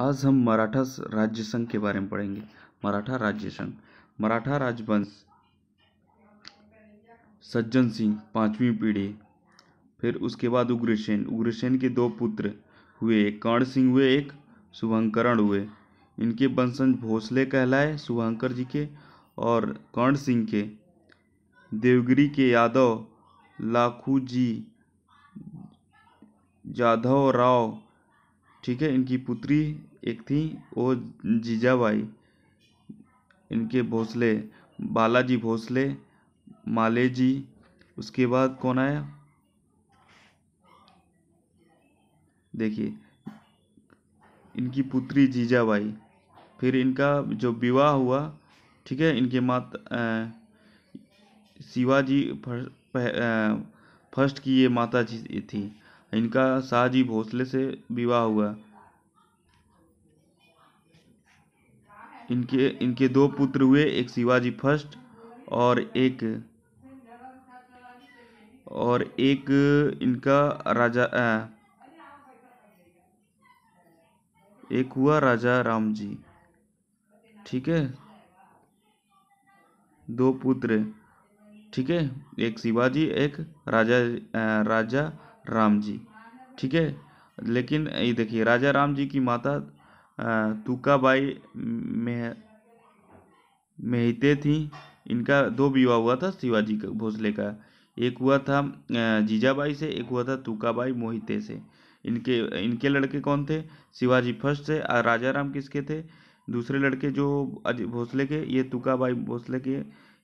आज हम मराठा राज्य संघ के बारे में पढ़ेंगे मराठा राज्य संघ मराठा राजवंश सज्जन सिंह पांचवी पीढ़ी फिर उसके बाद उग्रसेन उग्रसेन के दो पुत्र हुए एक कर्ण सिंह हुए एक शुभंकरण हुए इनके वंशज भोसले कहलाए शुभंकर जी के और कर्ण सिंह के देवगिरी के यादव लाखू जी जाधव राव ठीक है इनकी पुत्री एक थी वो जीजाबाई इनके भोसले बालाजी भोसले माले जी उसके बाद कौन आया देखिए इनकी पुत्री जीजाबाई फिर इनका जो विवाह हुआ ठीक है इनके माता शिवाजी फर्स्ट की ये माता जी थी इनका शाहजी भोसले से विवाह हुआ इनके इनके दो पुत्र हुए एक शिवाजी फर्स्ट और एक और एक इनका राजा आ, एक हुआ राजा राम जी ठीक है दो पुत्र ठीक है एक शिवाजी एक राजा आ, राजा राम जी ठीक है लेकिन ये देखिए राजा राम जी की माता तुकाबाई मेह मेहते थी इनका दो विवाह हुआ था शिवाजी का भोसले का एक हुआ था जीजाबाई से एक हुआ था तुकाबाई मोहिते से इनके इनके लड़के कौन थे शिवाजी फर्स्ट से और राजा राम किसके थे दूसरे लड़के जो भोसले के ये तुकाबाई भोसले के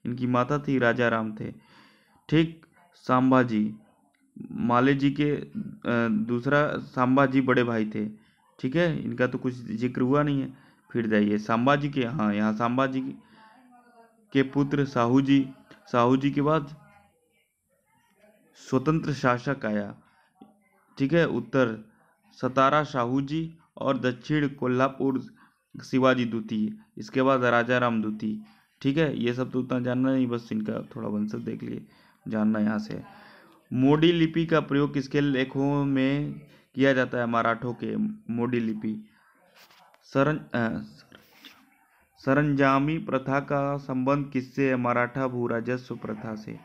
इनकी माता थी राजा राम थे ठीक सांभाजी माले जी के दूसरा सांबा जी बड़े भाई थे ठीक है इनका तो कुछ जिक्र हुआ नहीं है फिर जाइए सांबा जी के हाँ यहाँ सांबा जी के पुत्र साहू जी साहू जी के बाद स्वतंत्र शासक आया ठीक है उत्तर सतारा साहू जी और दक्षिण कोल्हापुर शिवाजी द्वितीय इसके बाद राजा राम द्वितीय ठीक है ये सब तो उतना जानना नहीं बस इनका थोड़ा वंशज देख लिए जानना यहाँ से मोडी लिपि का प्रयोग किसके लेखों में किया जाता है मराठों के मोडी लिपि सरंजामी प्रथा का संबंध किससे है मराठा राजस्व प्रथा से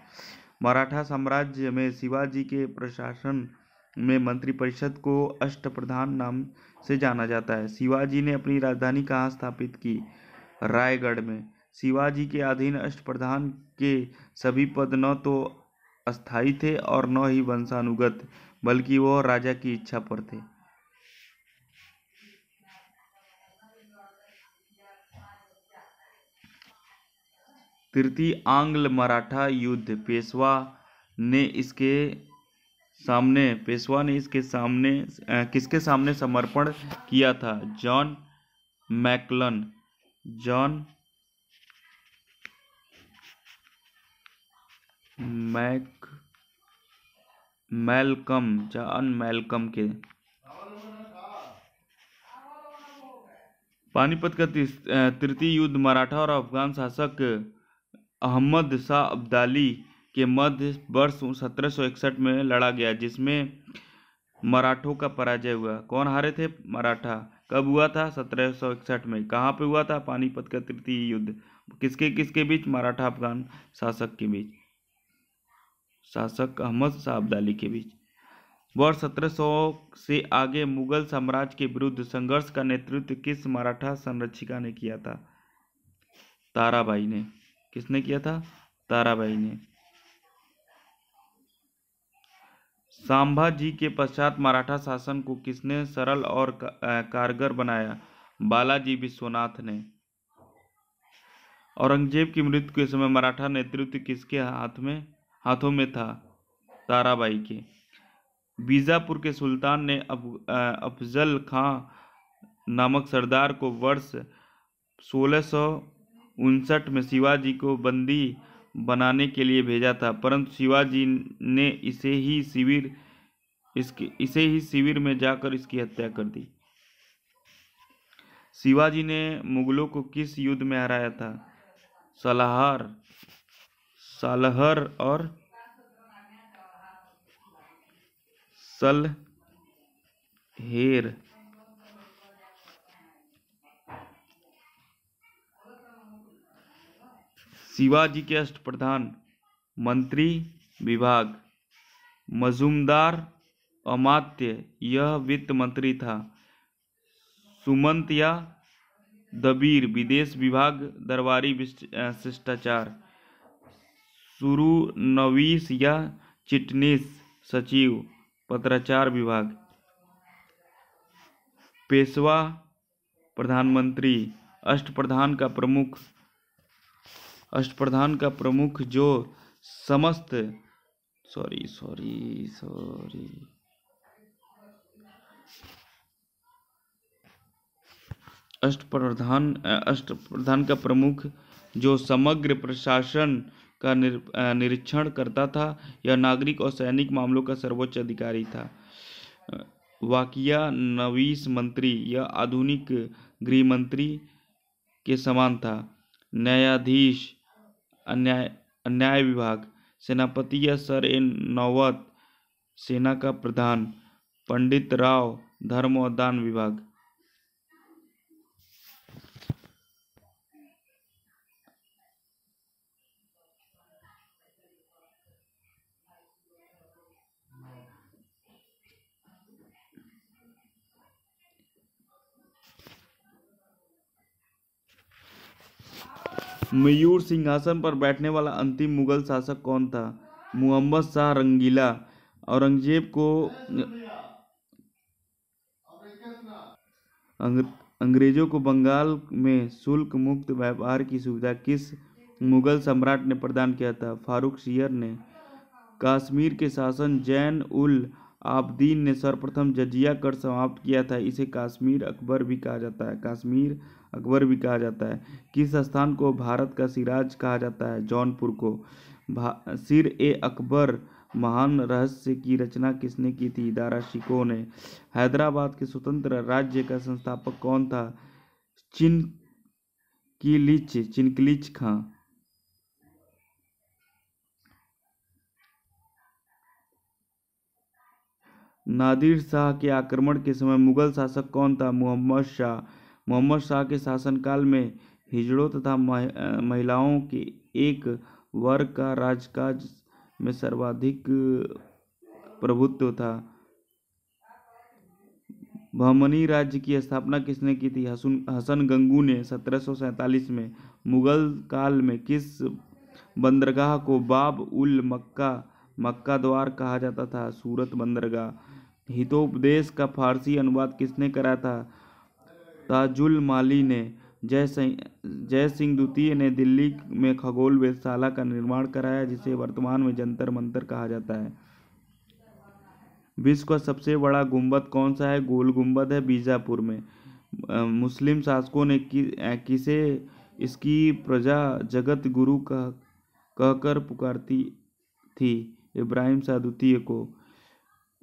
मराठा साम्राज्य में शिवाजी के प्रशासन में मंत्रिपरिषद को अष्ट प्रधान नाम से जाना जाता है शिवाजी ने अपनी राजधानी कहाँ स्थापित की रायगढ़ में शिवाजी के अधीन अष्ट प्रधान के सभी पद न तो अस्थाई थे और न ही वंशानुगत बल्कि वह राजा की इच्छा पर थे तृतीय आंग्ल मराठा युद्ध पेशवा ने इसके सामने पेशवा ने इसके सामने किसके सामने समर्पण किया था John Malcolm John Malcolm John Malcolm के पानीपत का तृतीय युद्ध मराठा और अफगान शासक अहमद शाह अब्दाली के मध्य वर्ष सत्रह में लड़ा गया जिसमें मराठों का पराजय हुआ कौन हारे थे मराठा कब हुआ था सत्रह में कहाँ पे हुआ था पानीपत का तृतीय युद्ध किसके किसके बीच मराठा अफगान शासक के बीच शासक अहमद शाह अब्दाली के बीच वर्ष सत्रह से आगे मुगल साम्राज्य के विरुद्ध संघर्ष का नेतृत्व किस मराठा संरक्षिका ने किया था ताराबाई ने किसने किया था ताराबाई ने सांभाजी के पश्चात मराठा शासन को किसने सरल और कारगर बनाया बालाजी विश्वनाथ ने औरंगजेब की मृत्यु के समय मराठा नेतृत्व किसके हाथ में हाथों में था ताराबाई के बीजापुर के सुल्तान ने अफजल खां नामक सरदार को वर्ष सोलह में शिवाजी को बंदी बनाने के लिए भेजा था परंतु शिवाजी ने इसे ही शिविर इसके इसे ही शिविर में जाकर इसकी हत्या कर दी शिवाजी ने मुगलों को किस युद्ध में हराया था सलाहार सालहर और सलहेर शिवाजी के अष्ट प्रधान मंत्री विभाग मजूमदार अमात्य यह वित्त मंत्री था सुमंत या दबीर विदेश विभाग दरबारी शिष्टाचार सुरुनवीस या चिटनीस सचिव पत्राचार विभाग पेशवा प्रधानमंत्री अष्टप्रधान का प्रमुख अष्टप्रधान का प्रमुख जो समस्त सॉरी सॉरी सॉरी अष्ट प्रधान अष्ट प्रधान का प्रमुख जो समग्र प्रशासन का निरीक्षण करता था यह नागरिक और सैनिक मामलों का सर्वोच्च अधिकारी था वाकिया नवीस मंत्री या आधुनिक गृह मंत्री के समान था न्यायाधीश अन्याय न्याय विभाग सेनापति या सर एन नौवत सेना का प्रधान पंडित राव धर्म और दान विभाग मयूर सिंहासन पर बैठने वाला अंतिम मुगल शासक कौन था मुहम्मद शाह रंगीला औरंगजेब को अंग्रेजों को बंगाल में शुल्क मुक्त व्यापार की सुविधा किस मुगल सम्राट ने प्रदान किया था फारूक शियर ने कश्मीर के शासन जैन उल आबदीन ने सर्वप्रथम जजिया कर समाप्त किया था इसे कश्मीर अकबर भी कहा जाता है कश्मीर अकबर भी कहा जाता है किस स्थान को भारत का सिराज कहा जाता है जौनपुर को सिर ए अकबर महान रहस्य की रचना किसने की थी दारा शिको ने हैदराबाद के स्वतंत्र राज्य का संस्थापक कौन था चिन की किलिच चिनकलिच खां नादिर शाह के आक्रमण के समय मुगल शासक कौन था मोहम्मद शाह मोहम्मद शाह के शासनकाल में हिजड़ों तथा महिलाओं के एक वर्ग का राजकाज में सर्वाधिक प्रभुत्व था भमनी राज्य की स्थापना किसने की थी हसन हसन गंगू ने सत्रह में मुगल काल में किस बंदरगाह को बाब उल मक्का मक्का द्वार कहा जाता था सूरत बंदरगाह हितोपदेश का फारसी अनुवाद किसने करा था ताजुल माली ने जय सिंह जय सिंह द्वितीय ने दिल्ली में खगोल वेधशाला का निर्माण कराया जिसे वर्तमान में जंतर मंतर कहा जाता है विश्व का सबसे बड़ा गुंबद कौन सा है गोल गुंबद है बीजापुर में आ, मुस्लिम शासकों ने कि, आ, किसे इसकी प्रजा जगत गुरु कह कहकर पुकारती थी इब्राहिम शाह द्वितीय को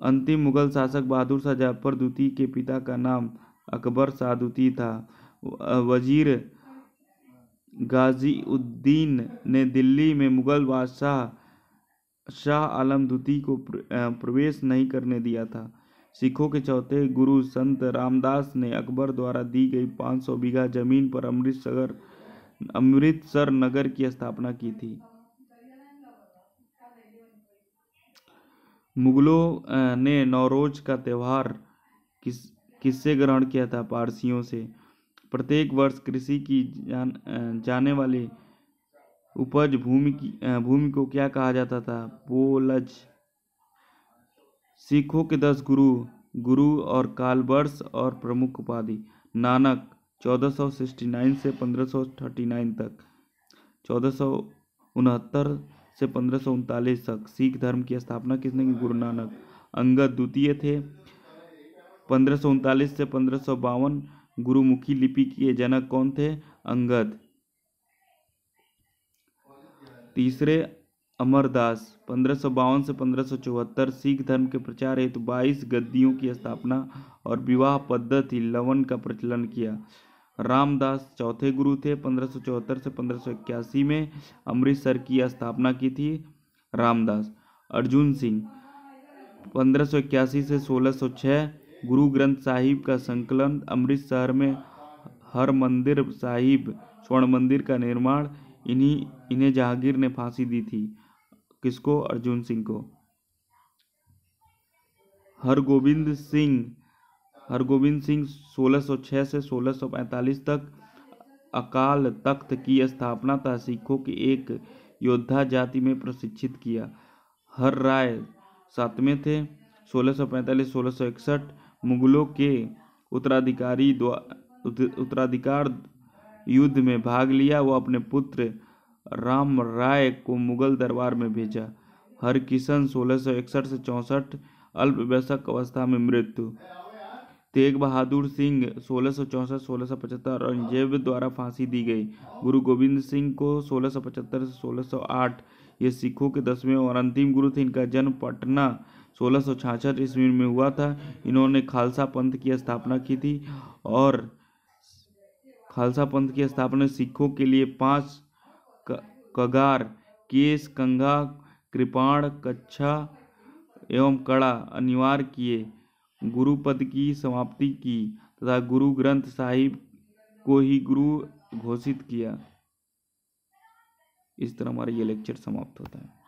अंतिम मुगल शासक बहादुर शाह जाफर द्वितीय के पिता का नाम अकबर सादुती था वज़ीर गाज़ीउद्दीन ने दिल्ली में मुग़ल बादशाह शाह आलम दुती को प्रवेश नहीं करने दिया था सिखों के चौथे गुरु संत रामदास ने अकबर द्वारा दी गई 500 बीघा जमीन पर अमृतसर अमृतसर नगर की स्थापना की थी मुगलों ने नौरोज का त्यौहार किस किससे ग्रहण किया था पारसियों से प्रत्येक वर्ष कृषि की जान जाने वाली उपज भूमि की भूमि को क्या कहा जाता था पोलज सिखों के दस गुरु गुरु और कालवर्ष और प्रमुख उपाधि नानक 1469 से 1539 तक चौदह से पंद्रह तक सिख धर्म की स्थापना किसने की गुरु नानक अंगद द्वितीय थे पंद्रह से पंद्रह गुरुमुखी लिपि के जनक कौन थे अंगद तीसरे अमरदास पंद्रह से पंद्रह सिख धर्म के प्रचार हेतु 22 गद्दियों की स्थापना और विवाह पद्धति लवन का प्रचलन किया रामदास चौथे गुरु थे पंद्रह से पंद्रह में अमृतसर की स्थापना की थी रामदास अर्जुन सिंह पंद्रह से 1606 गुरु ग्रंथ साहिब का संकलन अमृतसर में हर मंदिर साहिब स्वर्ण मंदिर का निर्माण इन्हीं इन्हें जहांगीर ने फांसी दी थी किसको अर्जुन सिंह को हरगोबिंद सिंह हरगोविंद सिंह 1606 से 1645 तक अकाल तख्त की स्थापना था सिखों की एक योद्धा जाति में प्रशिक्षित किया हर राय सातवें थे 1645-1661 मुगलों के उत्तराधिकारी उत्तराधिकार युद्ध में भाग लिया व अपने पुत्र राम राय को मुगल दरबार में भेजा हरकिशन सोलह सौ इकसठ से चौंसठ अल्प व्यसक अवस्था में मृत्यु तेग बहादुर सिंह सोलह सौ चौंसठ सोलह सौ पचहत्तर औरंगजेब द्वारा फांसी दी गई गुरु गोविंद सिंह को सोलह सौ पचहत्तर से सोलह सौ आठ ये सिखों के दसवें और अंतिम गुरु थे इनका जन्म पटना सोलह ईस्वी में हुआ था इन्होंने खालसा पंथ की स्थापना की थी और खालसा पंथ की स्थापना सिखों के लिए पांच कगार केस कंघा कृपाण कच्छा एवं कड़ा अनिवार्य किए गुरुपद की समाप्ति की तथा गुरु ग्रंथ साहिब को ही गुरु घोषित किया इस तरह हमारा ये लेक्चर समाप्त होता है